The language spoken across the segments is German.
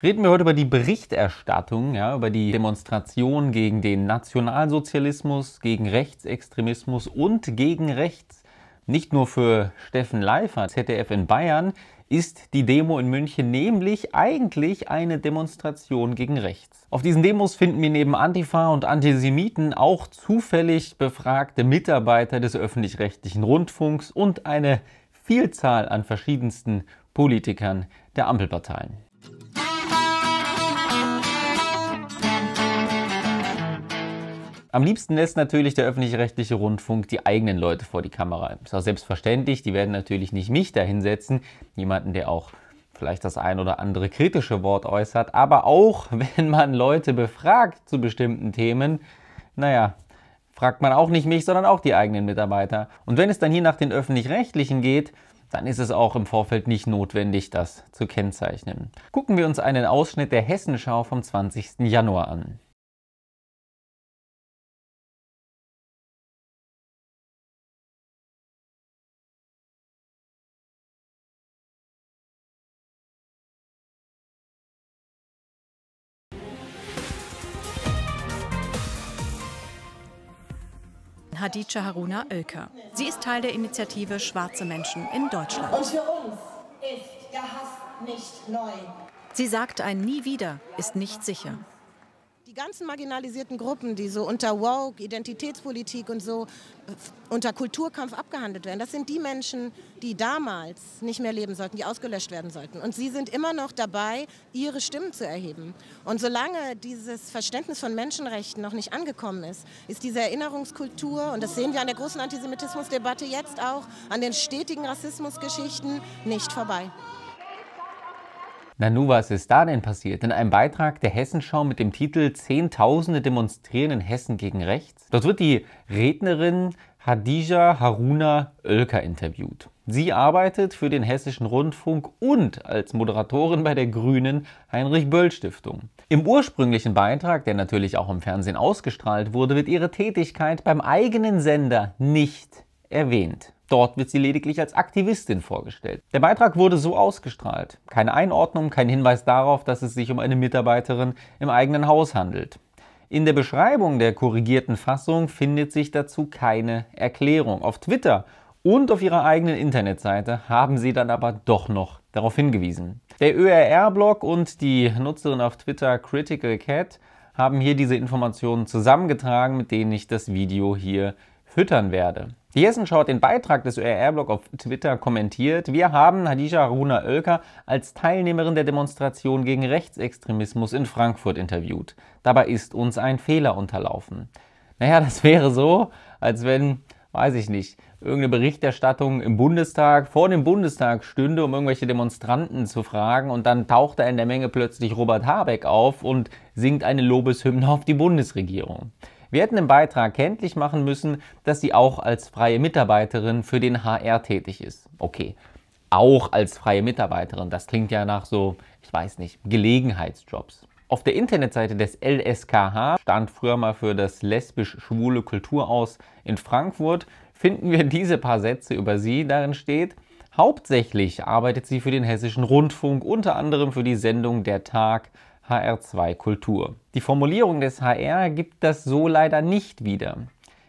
Reden wir heute über die Berichterstattung, ja, über die Demonstration gegen den Nationalsozialismus, gegen Rechtsextremismus und gegen Rechts. Nicht nur für Steffen Leifert, ZDF in Bayern, ist die Demo in München nämlich eigentlich eine Demonstration gegen rechts. Auf diesen Demos finden wir neben Antifa und Antisemiten auch zufällig befragte Mitarbeiter des öffentlich-rechtlichen Rundfunks und eine Vielzahl an verschiedensten Politikern der Ampelparteien. Am liebsten lässt natürlich der öffentlich-rechtliche Rundfunk die eigenen Leute vor die Kamera. Ist auch selbstverständlich, die werden natürlich nicht mich dahinsetzen, jemanden, der auch vielleicht das ein oder andere kritische Wort äußert, aber auch wenn man Leute befragt zu bestimmten Themen, naja, fragt man auch nicht mich, sondern auch die eigenen Mitarbeiter. Und wenn es dann hier nach den öffentlich-rechtlichen geht, dann ist es auch im Vorfeld nicht notwendig, das zu kennzeichnen. Gucken wir uns einen Ausschnitt der Hessenschau vom 20. Januar an. Hadija Haruna Oelker. Sie ist Teil der Initiative Schwarze Menschen in Deutschland. Und für uns ist der Hass nicht neu. Sie sagt, ein Nie wieder ist nicht sicher. Die ganzen marginalisierten Gruppen, die so unter Woke, Identitätspolitik und so äh, unter Kulturkampf abgehandelt werden, das sind die Menschen, die damals nicht mehr leben sollten, die ausgelöscht werden sollten. Und sie sind immer noch dabei, ihre Stimmen zu erheben. Und solange dieses Verständnis von Menschenrechten noch nicht angekommen ist, ist diese Erinnerungskultur, und das sehen wir an der großen Antisemitismusdebatte jetzt auch, an den stetigen Rassismusgeschichten nicht vorbei. Nanu, was ist da denn passiert? In einem Beitrag der Hessenschau mit dem Titel Zehntausende demonstrieren in Hessen gegen rechts. Dort wird die Rednerin Hadija Haruna Oelker interviewt. Sie arbeitet für den Hessischen Rundfunk und als Moderatorin bei der Grünen Heinrich-Böll-Stiftung. Im ursprünglichen Beitrag, der natürlich auch im Fernsehen ausgestrahlt wurde, wird ihre Tätigkeit beim eigenen Sender nicht erwähnt. Dort wird sie lediglich als Aktivistin vorgestellt. Der Beitrag wurde so ausgestrahlt. Keine Einordnung, kein Hinweis darauf, dass es sich um eine Mitarbeiterin im eigenen Haus handelt. In der Beschreibung der korrigierten Fassung findet sich dazu keine Erklärung. Auf Twitter und auf ihrer eigenen Internetseite haben sie dann aber doch noch darauf hingewiesen. Der ÖRR-Blog und die Nutzerin auf Twitter Critical Cat haben hier diese Informationen zusammengetragen, mit denen ich das Video hier füttern werde. Hessenschau schaut den Beitrag des ÖRR-Blog auf Twitter kommentiert. Wir haben Hadija Runa Oelker als Teilnehmerin der Demonstration gegen Rechtsextremismus in Frankfurt interviewt. Dabei ist uns ein Fehler unterlaufen. Naja, das wäre so, als wenn, weiß ich nicht, irgendeine Berichterstattung im Bundestag, vor dem Bundestag stünde, um irgendwelche Demonstranten zu fragen und dann taucht da in der Menge plötzlich Robert Habeck auf und singt eine Lobeshymne auf die Bundesregierung. Wir hätten im Beitrag kenntlich machen müssen, dass sie auch als freie Mitarbeiterin für den HR tätig ist. Okay, auch als freie Mitarbeiterin, das klingt ja nach so, ich weiß nicht, Gelegenheitsjobs. Auf der Internetseite des LSKH stand früher mal für das lesbisch-schwule Kulturaus in Frankfurt, finden wir diese paar Sätze über sie. Darin steht, hauptsächlich arbeitet sie für den Hessischen Rundfunk, unter anderem für die Sendung Der Tag HR2 Kultur. Die Formulierung des HR gibt das so leider nicht wieder.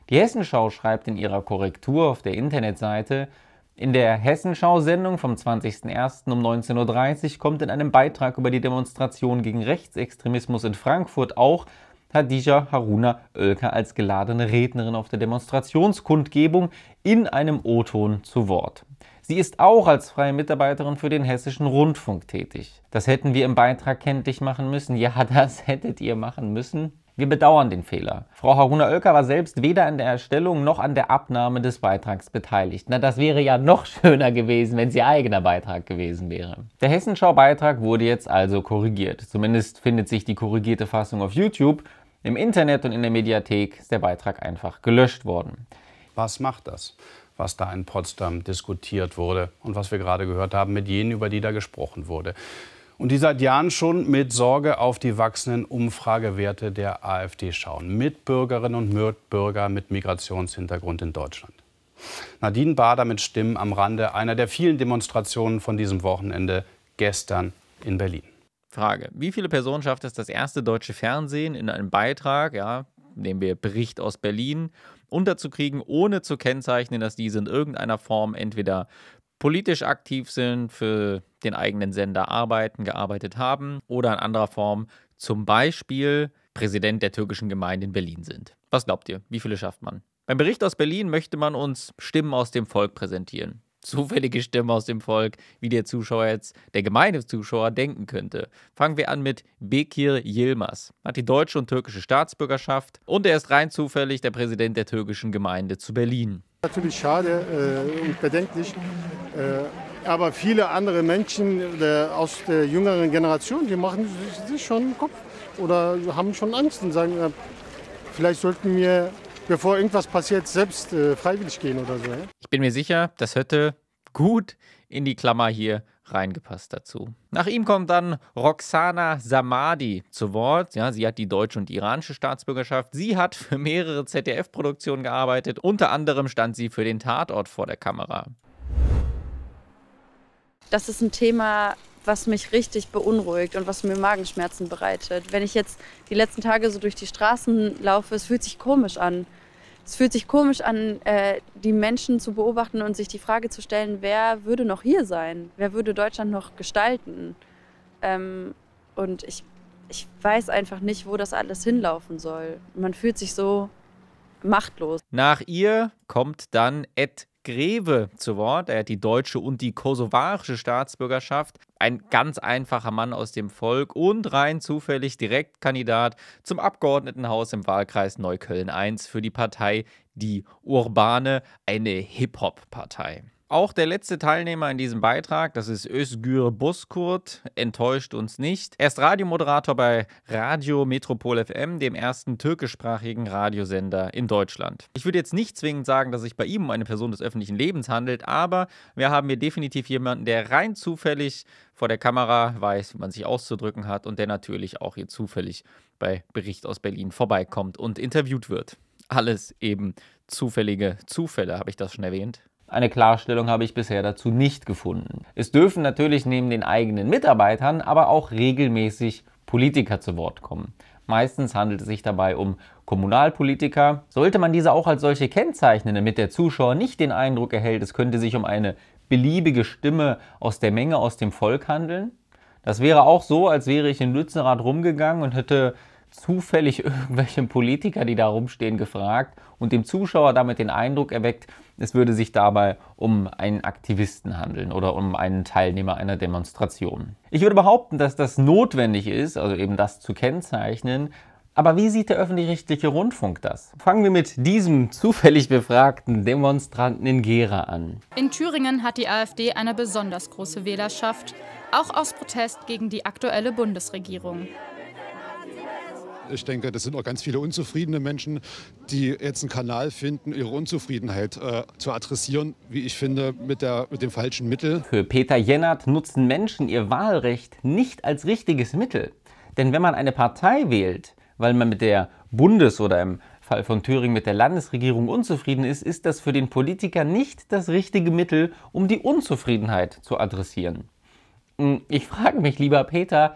Die Hessenschau schreibt in ihrer Korrektur auf der Internetseite, in der Hessenschau-Sendung vom 20.01. um 19.30 Uhr kommt in einem Beitrag über die Demonstration gegen Rechtsextremismus in Frankfurt auch Hadija Haruna Oelker als geladene Rednerin auf der Demonstrationskundgebung in einem O-Ton zu Wort. Sie ist auch als freie Mitarbeiterin für den Hessischen Rundfunk tätig. Das hätten wir im Beitrag kenntlich machen müssen. Ja, das hättet ihr machen müssen. Wir bedauern den Fehler. Frau Haruna Oelker war selbst weder an der Erstellung noch an der Abnahme des Beitrags beteiligt. Na, das wäre ja noch schöner gewesen, wenn es ihr eigener Beitrag gewesen wäre. Der Hessenschau-Beitrag wurde jetzt also korrigiert. Zumindest findet sich die korrigierte Fassung auf YouTube. Im Internet und in der Mediathek ist der Beitrag einfach gelöscht worden. Was macht das, was da in Potsdam diskutiert wurde und was wir gerade gehört haben mit jenen, über die da gesprochen wurde? und die seit Jahren schon mit Sorge auf die wachsenden Umfragewerte der AfD schauen. Mitbürgerinnen und Mitbürger mit Migrationshintergrund in Deutschland. Nadine Bader mit Stimmen am Rande einer der vielen Demonstrationen von diesem Wochenende gestern in Berlin. Frage: Wie viele Personen schafft es das erste deutsche Fernsehen in einem Beitrag, ja, nehmen wir Bericht aus Berlin, unterzukriegen, ohne zu kennzeichnen, dass diese in irgendeiner Form entweder politisch aktiv sind, für den eigenen Sender arbeiten, gearbeitet haben oder in anderer Form zum Beispiel Präsident der türkischen Gemeinde in Berlin sind. Was glaubt ihr? Wie viele schafft man? Beim Bericht aus Berlin möchte man uns Stimmen aus dem Volk präsentieren zufällige Stimme aus dem Volk, wie der Zuschauer jetzt, der gemeine Zuschauer, denken könnte. Fangen wir an mit Bekir Yilmaz. Hat die deutsche und türkische Staatsbürgerschaft und er ist rein zufällig der Präsident der türkischen Gemeinde zu Berlin. Natürlich schade äh, und bedenklich. Äh, aber viele andere Menschen der, äh, aus der jüngeren Generation, die machen sich, sich schon einen Kopf oder haben schon Angst und sagen, äh, vielleicht sollten wir bevor irgendwas passiert, selbst äh, freiwillig gehen oder so. Ja? Ich bin mir sicher, das hätte gut in die Klammer hier reingepasst dazu. Nach ihm kommt dann Roxana Samadi zu Wort. Ja, sie hat die deutsche und die iranische Staatsbürgerschaft. Sie hat für mehrere ZDF-Produktionen gearbeitet. Unter anderem stand sie für den Tatort vor der Kamera. Das ist ein Thema, was mich richtig beunruhigt und was mir Magenschmerzen bereitet. Wenn ich jetzt die letzten Tage so durch die Straßen laufe, es fühlt sich komisch an es fühlt sich komisch an, äh, die Menschen zu beobachten und sich die Frage zu stellen, wer würde noch hier sein? Wer würde Deutschland noch gestalten? Ähm, und ich, ich weiß einfach nicht, wo das alles hinlaufen soll. Man fühlt sich so machtlos. Nach ihr kommt dann Ed Greve zu Wort. Er hat die deutsche und die kosovarische Staatsbürgerschaft. Ein ganz einfacher Mann aus dem Volk und rein zufällig Direktkandidat zum Abgeordnetenhaus im Wahlkreis Neukölln I für die Partei Die Urbane, eine Hip-Hop-Partei. Auch der letzte Teilnehmer in diesem Beitrag, das ist Özgür Buskurt, enttäuscht uns nicht. Er ist Radiomoderator bei Radio Metropol FM, dem ersten türkischsprachigen Radiosender in Deutschland. Ich würde jetzt nicht zwingend sagen, dass es sich bei ihm um eine Person des öffentlichen Lebens handelt, aber wir haben hier definitiv jemanden, der rein zufällig vor der Kamera weiß, wie man sich auszudrücken hat und der natürlich auch hier zufällig bei Bericht aus Berlin vorbeikommt und interviewt wird. Alles eben zufällige Zufälle, habe ich das schon erwähnt. Eine Klarstellung habe ich bisher dazu nicht gefunden. Es dürfen natürlich neben den eigenen Mitarbeitern aber auch regelmäßig Politiker zu Wort kommen. Meistens handelt es sich dabei um Kommunalpolitiker. Sollte man diese auch als solche kennzeichnen, damit der Zuschauer nicht den Eindruck erhält, es könnte sich um eine beliebige Stimme aus der Menge, aus dem Volk handeln? Das wäre auch so, als wäre ich in Lützenrad rumgegangen und hätte zufällig irgendwelche Politiker, die da rumstehen, gefragt und dem Zuschauer damit den Eindruck erweckt, es würde sich dabei um einen Aktivisten handeln oder um einen Teilnehmer einer Demonstration. Ich würde behaupten, dass das notwendig ist, also eben das zu kennzeichnen, aber wie sieht der öffentlich-rechtliche Rundfunk das? Fangen wir mit diesem zufällig befragten Demonstranten in Gera an. In Thüringen hat die AfD eine besonders große Wählerschaft, auch aus Protest gegen die aktuelle Bundesregierung ich denke, das sind auch ganz viele unzufriedene Menschen, die jetzt einen Kanal finden, ihre Unzufriedenheit äh, zu adressieren, wie ich finde, mit, der, mit dem falschen Mittel. Für Peter Jennert nutzen Menschen ihr Wahlrecht nicht als richtiges Mittel. Denn wenn man eine Partei wählt, weil man mit der Bundes- oder im Fall von Thüringen mit der Landesregierung unzufrieden ist, ist das für den Politiker nicht das richtige Mittel, um die Unzufriedenheit zu adressieren. Hm, ich frage mich, lieber Peter,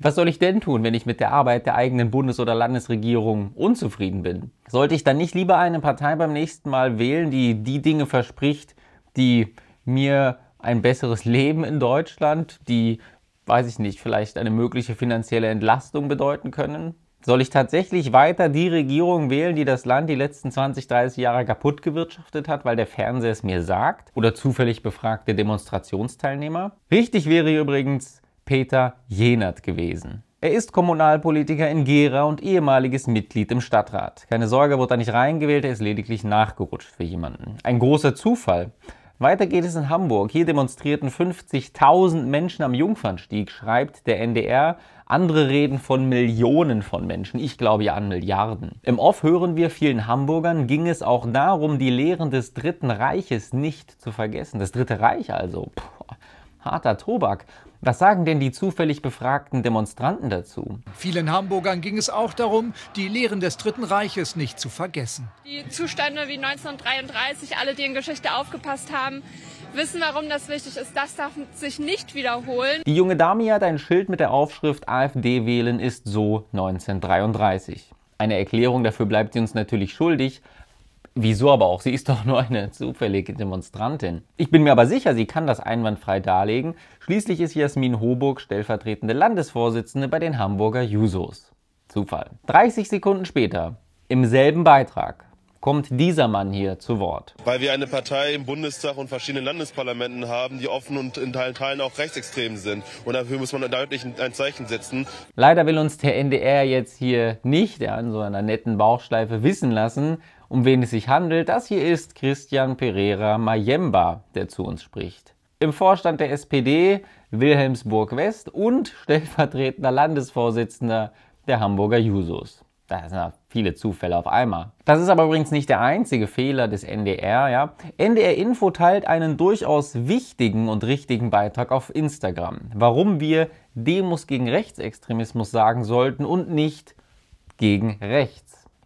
was soll ich denn tun, wenn ich mit der Arbeit der eigenen Bundes- oder Landesregierung unzufrieden bin? Sollte ich dann nicht lieber eine Partei beim nächsten Mal wählen, die die Dinge verspricht, die mir ein besseres Leben in Deutschland, die, weiß ich nicht, vielleicht eine mögliche finanzielle Entlastung bedeuten können? Soll ich tatsächlich weiter die Regierung wählen, die das Land die letzten 20, 30 Jahre kaputt gewirtschaftet hat, weil der Fernseher es mir sagt? Oder zufällig befragte Demonstrationsteilnehmer? Richtig wäre übrigens, Peter Jenert gewesen. Er ist Kommunalpolitiker in Gera und ehemaliges Mitglied im Stadtrat. Keine Sorge, er wurde da nicht reingewählt, er ist lediglich nachgerutscht für jemanden. Ein großer Zufall. Weiter geht es in Hamburg. Hier demonstrierten 50.000 Menschen am Jungfernstieg, schreibt der NDR. Andere reden von Millionen von Menschen. Ich glaube ja an Milliarden. Im Off hören wir, vielen Hamburgern ging es auch darum, die Lehren des Dritten Reiches nicht zu vergessen. Das Dritte Reich also. Puh, harter Tobak. Was sagen denn die zufällig befragten Demonstranten dazu? Vielen Hamburgern ging es auch darum, die Lehren des Dritten Reiches nicht zu vergessen. Die Zustände wie 1933, alle, die in Geschichte aufgepasst haben, wissen, warum das wichtig ist. Das darf sich nicht wiederholen. Die junge Dame hat ein Schild mit der Aufschrift AfD wählen ist so 1933. Eine Erklärung dafür bleibt sie uns natürlich schuldig, Wieso aber auch? Sie ist doch nur eine zufällige Demonstrantin. Ich bin mir aber sicher, sie kann das einwandfrei darlegen. Schließlich ist Jasmin Hoburg stellvertretende Landesvorsitzende bei den Hamburger Jusos. Zufall. 30 Sekunden später, im selben Beitrag kommt dieser Mann hier zu Wort. Weil wir eine Partei im Bundestag und verschiedenen Landesparlamenten haben, die offen und in Teilen auch rechtsextrem sind. Und dafür muss man deutlich ein Zeichen setzen. Leider will uns der NDR jetzt hier nicht an so einer netten Bauchschleife wissen lassen, um wen es sich handelt. Das hier ist Christian Pereira Mayemba, der zu uns spricht im Vorstand der SPD Wilhelmsburg West und stellvertretender Landesvorsitzender der Hamburger Jusos da sind viele Zufälle auf einmal. Das ist aber übrigens nicht der einzige Fehler des NDR. Ja? NDR Info teilt einen durchaus wichtigen und richtigen Beitrag auf Instagram, warum wir Demos gegen Rechtsextremismus sagen sollten und nicht gegen Rechts.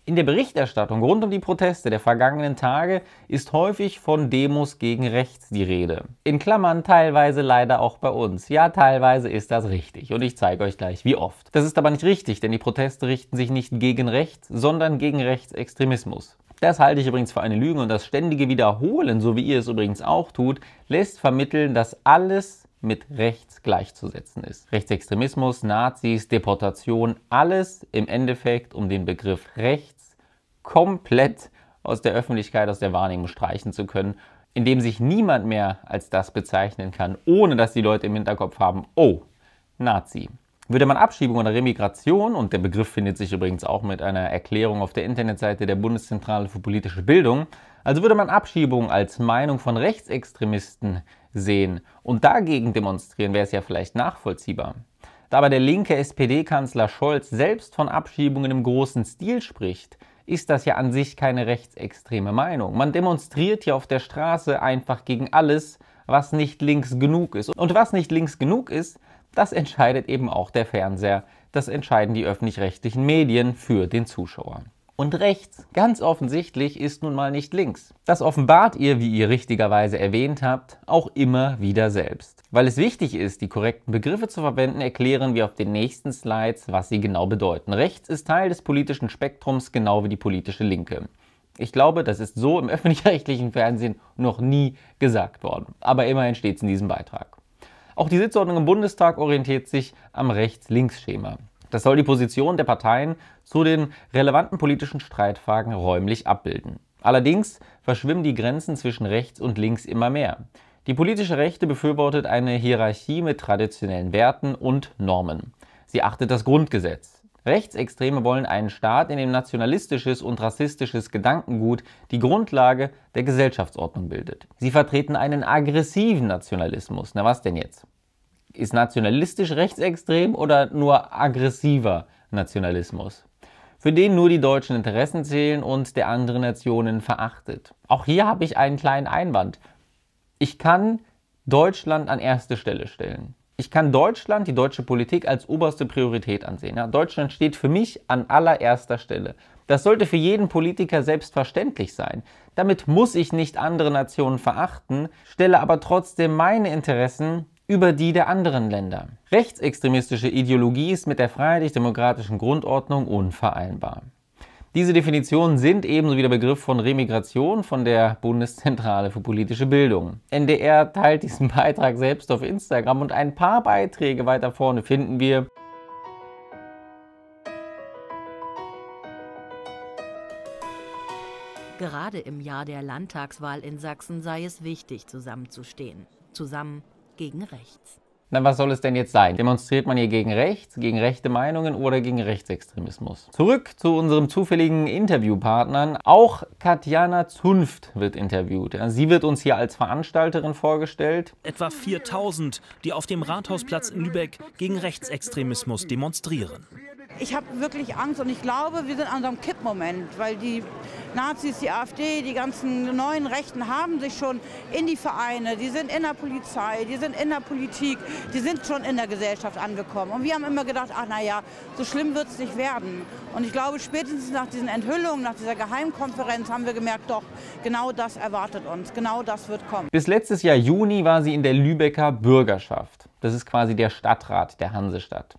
In der Berichterstattung rund um die Proteste der vergangenen Tage ist häufig von Demos gegen rechts die Rede. In Klammern teilweise leider auch bei uns. Ja, teilweise ist das richtig und ich zeige euch gleich wie oft. Das ist aber nicht richtig, denn die Proteste richten sich nicht gegen rechts, sondern gegen Rechtsextremismus. Das halte ich übrigens für eine Lüge und das ständige Wiederholen, so wie ihr es übrigens auch tut, lässt vermitteln, dass alles mit rechts gleichzusetzen ist. Rechtsextremismus, Nazis, Deportation, alles im Endeffekt um den Begriff Recht komplett aus der Öffentlichkeit, aus der Wahrnehmung streichen zu können, indem sich niemand mehr als das bezeichnen kann, ohne dass die Leute im Hinterkopf haben, oh, Nazi. Würde man Abschiebung oder Remigration, und der Begriff findet sich übrigens auch mit einer Erklärung auf der Internetseite der Bundeszentrale für politische Bildung, also würde man Abschiebung als Meinung von Rechtsextremisten sehen und dagegen demonstrieren, wäre es ja vielleicht nachvollziehbar. Da aber der linke SPD-Kanzler Scholz selbst von Abschiebungen im großen Stil spricht, ist das ja an sich keine rechtsextreme Meinung. Man demonstriert ja auf der Straße einfach gegen alles, was nicht links genug ist. Und was nicht links genug ist, das entscheidet eben auch der Fernseher. Das entscheiden die öffentlich-rechtlichen Medien für den Zuschauer. Und rechts, ganz offensichtlich, ist nun mal nicht links. Das offenbart ihr, wie ihr richtigerweise erwähnt habt, auch immer wieder selbst. Weil es wichtig ist, die korrekten Begriffe zu verwenden, erklären wir auf den nächsten Slides, was sie genau bedeuten. Rechts ist Teil des politischen Spektrums, genau wie die politische Linke. Ich glaube, das ist so im öffentlich-rechtlichen Fernsehen noch nie gesagt worden. Aber immerhin steht es in diesem Beitrag. Auch die Sitzordnung im Bundestag orientiert sich am Rechts-Links-Schema. Das soll die Position der Parteien zu den relevanten politischen Streitfragen räumlich abbilden. Allerdings verschwimmen die Grenzen zwischen rechts und links immer mehr. Die politische Rechte befürwortet eine Hierarchie mit traditionellen Werten und Normen. Sie achtet das Grundgesetz. Rechtsextreme wollen einen Staat, in dem nationalistisches und rassistisches Gedankengut die Grundlage der Gesellschaftsordnung bildet. Sie vertreten einen aggressiven Nationalismus. Na was denn jetzt? Ist nationalistisch rechtsextrem oder nur aggressiver Nationalismus? für den nur die deutschen Interessen zählen und der andere Nationen verachtet. Auch hier habe ich einen kleinen Einwand. Ich kann Deutschland an erste Stelle stellen. Ich kann Deutschland, die deutsche Politik als oberste Priorität ansehen. Ja, Deutschland steht für mich an allererster Stelle. Das sollte für jeden Politiker selbstverständlich sein. Damit muss ich nicht andere Nationen verachten, stelle aber trotzdem meine Interessen über die der anderen Länder. Rechtsextremistische Ideologie ist mit der freiheitlich-demokratischen Grundordnung unvereinbar. Diese Definitionen sind ebenso wie der Begriff von Remigration von der Bundeszentrale für politische Bildung. NDR teilt diesen Beitrag selbst auf Instagram und ein paar Beiträge weiter vorne finden wir Gerade im Jahr der Landtagswahl in Sachsen sei es wichtig, zusammenzustehen. Zusammen gegen rechts. Na, was soll es denn jetzt sein? Demonstriert man hier gegen rechts, gegen rechte Meinungen oder gegen Rechtsextremismus? Zurück zu unserem zufälligen Interviewpartnern. Auch Katjana Zunft wird interviewt. Sie wird uns hier als Veranstalterin vorgestellt. Etwa 4000, die auf dem Rathausplatz in Lübeck gegen Rechtsextremismus demonstrieren ich habe wirklich Angst und ich glaube, wir sind an so einem Kippmoment, weil die Nazis, die AfD, die ganzen neuen Rechten haben sich schon in die Vereine, die sind in der Polizei, die sind in der Politik, die sind schon in der Gesellschaft angekommen. Und wir haben immer gedacht, ach naja, so schlimm wird es nicht werden. Und ich glaube, spätestens nach diesen Enthüllungen, nach dieser Geheimkonferenz haben wir gemerkt, doch, genau das erwartet uns, genau das wird kommen. Bis letztes Jahr Juni war sie in der Lübecker Bürgerschaft. Das ist quasi der Stadtrat der Hansestadt.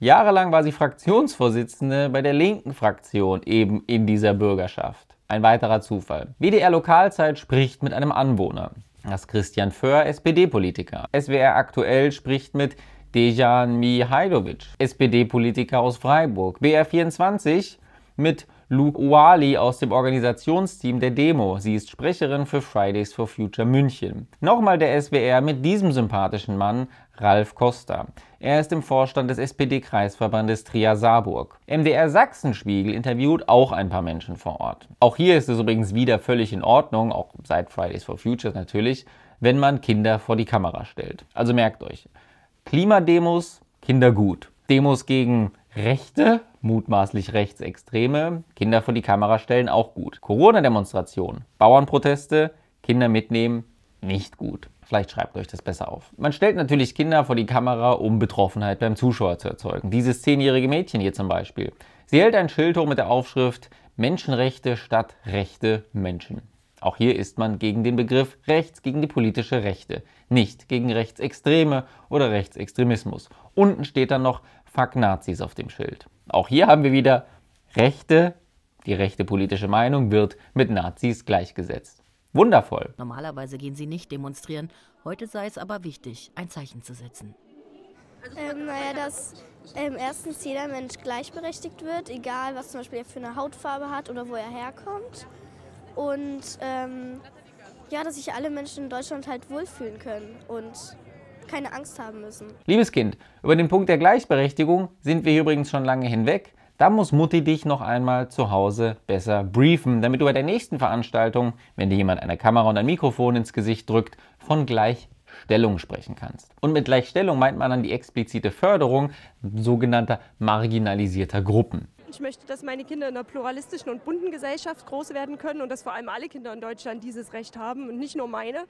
Jahrelang war sie Fraktionsvorsitzende bei der linken Fraktion eben in dieser Bürgerschaft. Ein weiterer Zufall. WDR Lokalzeit spricht mit einem Anwohner. Das ist Christian Föhr, SPD-Politiker. SWR aktuell spricht mit Dejan Mihajlovic, SPD-Politiker aus Freiburg. BR24 mit Luke Wali aus dem Organisationsteam der Demo. Sie ist Sprecherin für Fridays for Future München. Nochmal der SWR mit diesem sympathischen Mann, Ralf Costa. Er ist im Vorstand des SPD-Kreisverbandes Trier-Saarburg. MDR Sachsenspiegel interviewt auch ein paar Menschen vor Ort. Auch hier ist es übrigens wieder völlig in Ordnung, auch seit Fridays for Future natürlich, wenn man Kinder vor die Kamera stellt. Also merkt euch, Klimademos, Kinder gut. Demos gegen Rechte, mutmaßlich Rechtsextreme, Kinder vor die Kamera stellen, auch gut. Corona-Demonstrationen, Bauernproteste, Kinder mitnehmen, nicht gut. Vielleicht schreibt euch das besser auf. Man stellt natürlich Kinder vor die Kamera, um Betroffenheit beim Zuschauer zu erzeugen. Dieses zehnjährige Mädchen hier zum Beispiel. Sie hält ein Schild hoch mit der Aufschrift Menschenrechte statt Rechte Menschen. Auch hier ist man gegen den Begriff rechts, gegen die politische Rechte, nicht gegen Rechtsextreme oder Rechtsextremismus. Unten steht dann noch Fuck Nazis auf dem Schild. Auch hier haben wir wieder Rechte, die rechte politische Meinung wird mit Nazis gleichgesetzt. Wundervoll. Normalerweise gehen sie nicht demonstrieren, heute sei es aber wichtig, ein Zeichen zu setzen. Ähm, naja, dass ähm, erstens jeder Mensch gleichberechtigt wird, egal was zum Beispiel er für eine Hautfarbe hat oder wo er herkommt. Und ähm, ja, dass sich alle Menschen in Deutschland halt wohlfühlen können und keine Angst haben müssen. Liebes Kind, über den Punkt der Gleichberechtigung sind wir übrigens schon lange hinweg. Da muss Mutti dich noch einmal zu Hause besser briefen, damit du bei der nächsten Veranstaltung, wenn dir jemand eine Kamera und ein Mikrofon ins Gesicht drückt, von Gleichstellung sprechen kannst. Und mit Gleichstellung meint man dann die explizite Förderung sogenannter marginalisierter Gruppen. Ich möchte, dass meine Kinder in einer pluralistischen und bunten Gesellschaft groß werden können und dass vor allem alle Kinder in Deutschland dieses Recht haben und nicht nur meine.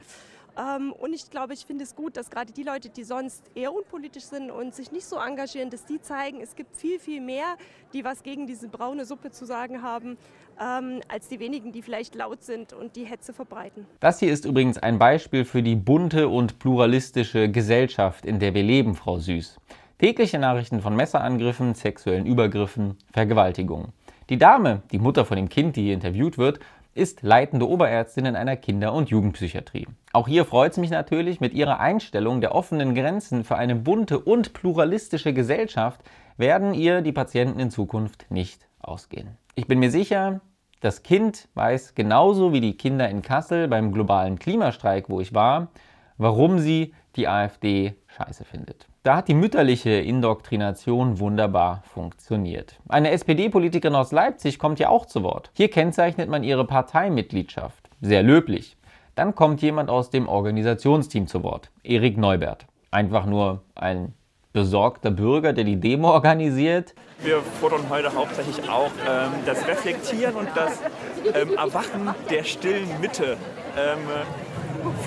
Ähm, und ich glaube, ich finde es gut, dass gerade die Leute, die sonst eher unpolitisch sind und sich nicht so engagieren, dass die zeigen, es gibt viel, viel mehr, die was gegen diese braune Suppe zu sagen haben, ähm, als die wenigen, die vielleicht laut sind und die Hetze verbreiten. Das hier ist übrigens ein Beispiel für die bunte und pluralistische Gesellschaft, in der wir leben, Frau Süß. Tägliche Nachrichten von Messerangriffen, sexuellen Übergriffen, Vergewaltigungen. Die Dame, die Mutter von dem Kind, die hier interviewt wird, ist leitende Oberärztin in einer Kinder- und Jugendpsychiatrie. Auch hier freut es mich natürlich, mit ihrer Einstellung der offenen Grenzen für eine bunte und pluralistische Gesellschaft werden ihr die Patienten in Zukunft nicht ausgehen. Ich bin mir sicher, das Kind weiß genauso wie die Kinder in Kassel beim globalen Klimastreik, wo ich war, warum sie die AfD scheiße findet. Da hat die mütterliche Indoktrination wunderbar funktioniert. Eine SPD-Politikerin aus Leipzig kommt ja auch zu Wort. Hier kennzeichnet man ihre Parteimitgliedschaft. Sehr löblich. Dann kommt jemand aus dem Organisationsteam zu Wort. Erik Neubert. Einfach nur ein besorgter Bürger, der die Demo organisiert. Wir fordern heute hauptsächlich auch ähm, das Reflektieren und das ähm, Erwachen der stillen Mitte. Ähm,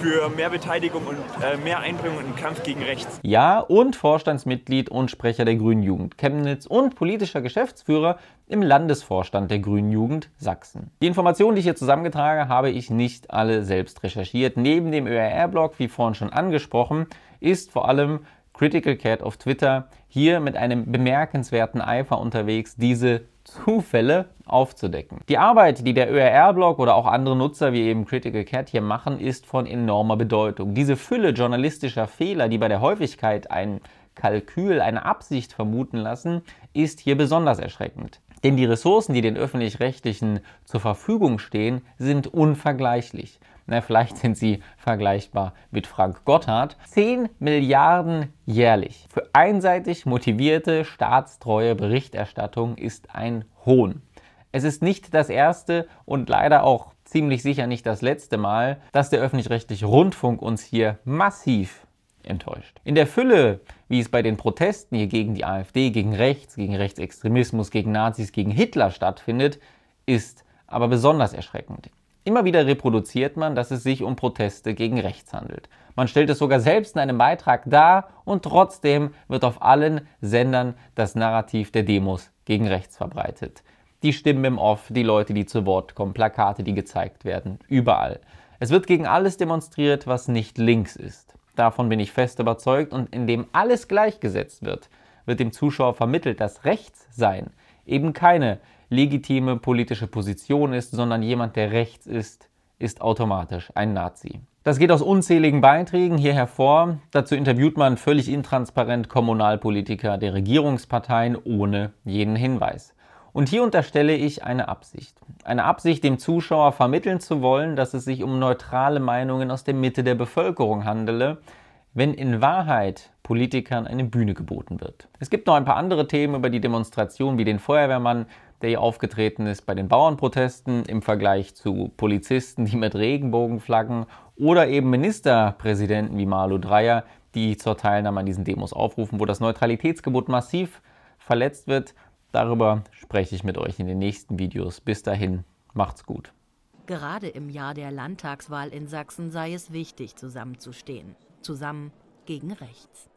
für mehr Beteiligung und äh, mehr Einbringung im Kampf gegen rechts. Ja, und Vorstandsmitglied und Sprecher der Grünen Jugend Chemnitz und politischer Geschäftsführer im Landesvorstand der Grünen Jugend Sachsen. Die Informationen, die ich hier zusammengetragen habe, ich nicht alle selbst recherchiert. Neben dem ÖRR-Blog, wie vorhin schon angesprochen, ist vor allem Critical Cat auf Twitter hier mit einem bemerkenswerten Eifer unterwegs, diese Zufälle aufzudecken. Die Arbeit, die der ÖRR-Blog oder auch andere Nutzer wie eben Critical Cat hier machen, ist von enormer Bedeutung. Diese Fülle journalistischer Fehler, die bei der Häufigkeit ein Kalkül, eine Absicht vermuten lassen, ist hier besonders erschreckend. Denn die Ressourcen, die den öffentlich-rechtlichen zur Verfügung stehen, sind unvergleichlich na, vielleicht sind sie vergleichbar mit Frank Gotthard, 10 Milliarden jährlich. Für einseitig motivierte, staatstreue Berichterstattung ist ein Hohn. Es ist nicht das erste und leider auch ziemlich sicher nicht das letzte Mal, dass der öffentlich-rechtliche Rundfunk uns hier massiv enttäuscht. In der Fülle, wie es bei den Protesten hier gegen die AfD, gegen Rechts, gegen Rechtsextremismus, gegen Nazis, gegen Hitler stattfindet, ist aber besonders erschreckend. Immer wieder reproduziert man, dass es sich um Proteste gegen rechts handelt. Man stellt es sogar selbst in einem Beitrag dar und trotzdem wird auf allen Sendern das Narrativ der Demos gegen rechts verbreitet. Die Stimmen im Off, die Leute, die zu Wort kommen, Plakate, die gezeigt werden, überall. Es wird gegen alles demonstriert, was nicht links ist. Davon bin ich fest überzeugt und indem alles gleichgesetzt wird, wird dem Zuschauer vermittelt, dass Rechtssein eben keine legitime politische Position ist, sondern jemand, der rechts ist, ist automatisch ein Nazi. Das geht aus unzähligen Beiträgen hier hervor. Dazu interviewt man völlig intransparent Kommunalpolitiker der Regierungsparteien ohne jeden Hinweis. Und hier unterstelle ich eine Absicht. Eine Absicht, dem Zuschauer vermitteln zu wollen, dass es sich um neutrale Meinungen aus der Mitte der Bevölkerung handele, wenn in Wahrheit Politikern eine Bühne geboten wird. Es gibt noch ein paar andere Themen über die Demonstration, wie den Feuerwehrmann, der hier aufgetreten ist bei den Bauernprotesten im Vergleich zu Polizisten, die mit Regenbogenflaggen oder eben Ministerpräsidenten wie Malu Dreyer, die zur Teilnahme an diesen Demos aufrufen, wo das Neutralitätsgebot massiv verletzt wird. Darüber spreche ich mit euch in den nächsten Videos. Bis dahin, macht's gut. Gerade im Jahr der Landtagswahl in Sachsen sei es wichtig, zusammenzustehen. Zusammen gegen rechts.